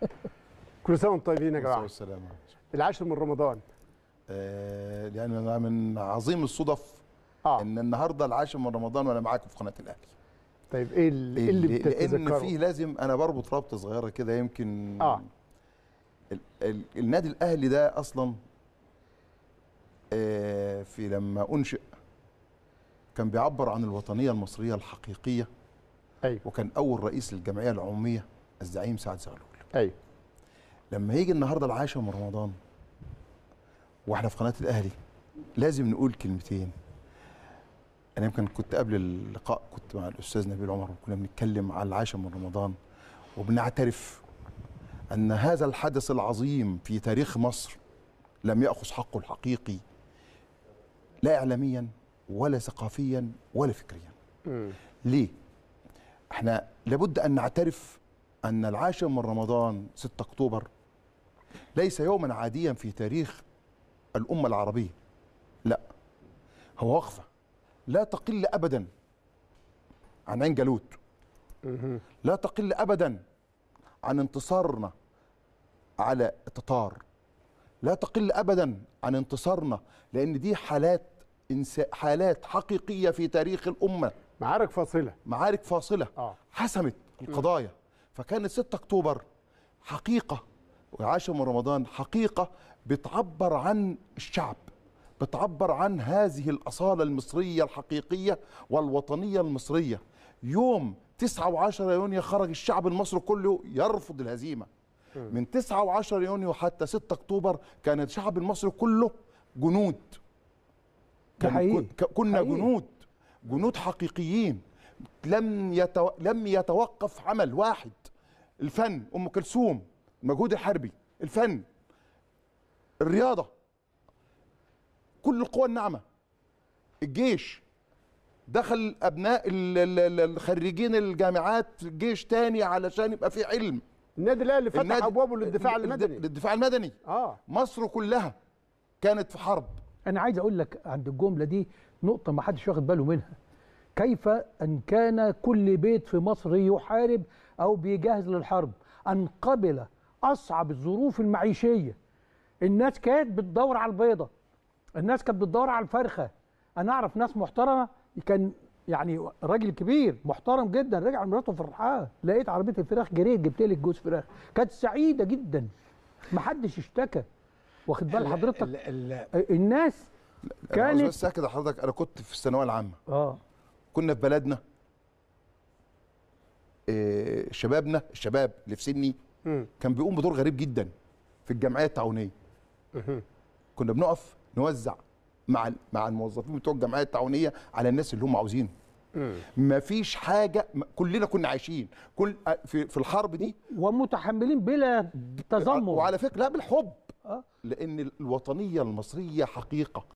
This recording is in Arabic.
كل سنه وانتم طيبين يا جماعه عليكم العاشر من رمضان آه يعني انا من عظيم الصدف آه. ان النهارده العاشر من رمضان وانا معاكم في قناه الاهلي طيب ايه, إيه اللي, اللي بتتذكره لان فيه لازم انا بربط رابطه صغيره كده يمكن اه ال ال النادي الاهلي ده اصلا آه في لما انشئ كان بيعبر عن الوطنيه المصريه الحقيقيه أيوة. وكان اول رئيس للجمعيه العموميه الزعيم سعد زغلول ايوه لما يجي النهارده العاشر من رمضان واحنا في قناه الاهلي لازم نقول كلمتين انا يمكن كنت قبل اللقاء كنت مع الاستاذ نبيل عمر وكنا بنتكلم على العاشر من رمضان وبنعترف ان هذا الحدث العظيم في تاريخ مصر لم ياخذ حقه الحقيقي لا اعلاميا ولا ثقافيا ولا فكريا م. ليه احنا لابد ان نعترف أن العاشر من رمضان 6 أكتوبر ليس يوما عاديا في تاريخ الأمة العربية لا هو وقفة لا تقل أبدا عن عين جالوت لا تقل أبدا عن انتصارنا على التتار لا تقل أبدا عن انتصارنا لأن دي حالات إنسا حالات حقيقية في تاريخ الأمة معارك فاصلة معارك فاصلة آه. حسمت القضايا فكانت 6 اكتوبر حقيقه وعاشر من رمضان حقيقه بتعبر عن الشعب بتعبر عن هذه الاصاله المصريه الحقيقيه والوطنيه المصريه يوم 9 و10 يونيو خرج الشعب المصري كله يرفض الهزيمه من 9 و10 يونيو حتى 6 اكتوبر كان الشعب المصري كله جنود حقيقي. كنا جنود جنود حقيقيين لم يتو... لم يتوقف عمل واحد الفن ام كلثوم المجهود الحربي الفن الرياضه كل القوى الناعمه الجيش دخل ابناء الخريجين الجامعات الجيش تاني علشان يبقى في علم النادي الاهلي فتح النادي ابوابه للدفاع المدني للدفاع المدني اه مصر كلها كانت في حرب انا عايز اقول لك عند الجمله دي نقطه ما حدش واخد باله منها كيف أن كان كل بيت في مصر يحارب أو بيجهز للحرب أن قبل أصعب الظروف المعيشية الناس كانت بتدور على البيضة الناس كانت بتدور على الفرخة أنا أعرف ناس محترمة كان يعني راجل كبير محترم جدا رجع مراته فرحان لقيت عربيه الفراخ جريت جبت لك جوز فراخ كانت سعيده جدا ما حدش اشتكى واخد بال حضرتك الناس كانت بس كده حضرتك انا كنت في الثانويه العامه اه كنا في بلدنا آه، شبابنا الشباب اللي في سني كان بيقوم بدور غريب جدا في الجمعيه التعاونيه كنا بنقف نوزع مع مع الموظفين بتوع الجمعيه التعاونيه على الناس اللي هم عاوزينه ما فيش حاجه كلنا كنا عايشين كل آه، في, في الحرب دي ومتحملين بلا آه، تذمر وعلى فكره لا بالحب لان الوطنيه المصريه حقيقه